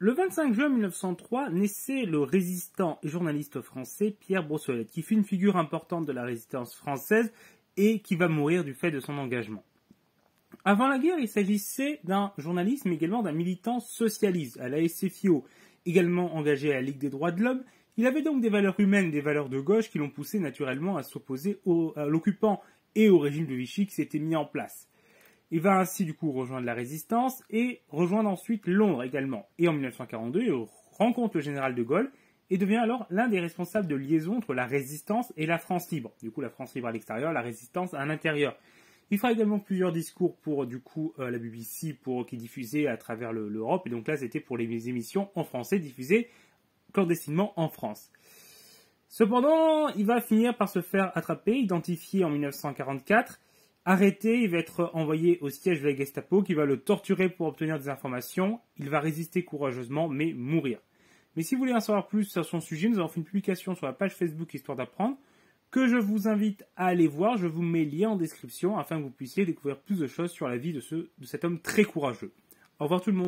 Le 25 juin 1903 naissait le résistant et journaliste français Pierre Brossolette, qui fut une figure importante de la résistance française et qui va mourir du fait de son engagement. Avant la guerre, il s'agissait d'un journaliste, mais également d'un militant socialiste à la SFIO, également engagé à la Ligue des droits de l'homme. Il avait donc des valeurs humaines, des valeurs de gauche qui l'ont poussé naturellement à s'opposer à l'occupant et au régime de Vichy qui s'était mis en place. Il va ainsi du coup rejoindre la résistance et rejoindre ensuite Londres également. Et en 1942, il rencontre le général de Gaulle et devient alors l'un des responsables de liaison entre la résistance et la France libre. Du coup, la France libre à l'extérieur, la résistance à l'intérieur. Il fera également plusieurs discours pour du coup euh, la BBC pour qui diffusait à travers l'Europe et donc là c'était pour les émissions en français diffusées clandestinement en France. Cependant, il va finir par se faire attraper, identifier en 1944 Arrêté, il va être envoyé au siège de la Gestapo qui va le torturer pour obtenir des informations. Il va résister courageusement mais mourir. Mais si vous voulez en savoir plus sur son sujet, nous avons fait une publication sur la page Facebook Histoire d'apprendre que je vous invite à aller voir. Je vous mets le lien en description afin que vous puissiez découvrir plus de choses sur la vie de, ce, de cet homme très courageux. Au revoir tout le monde.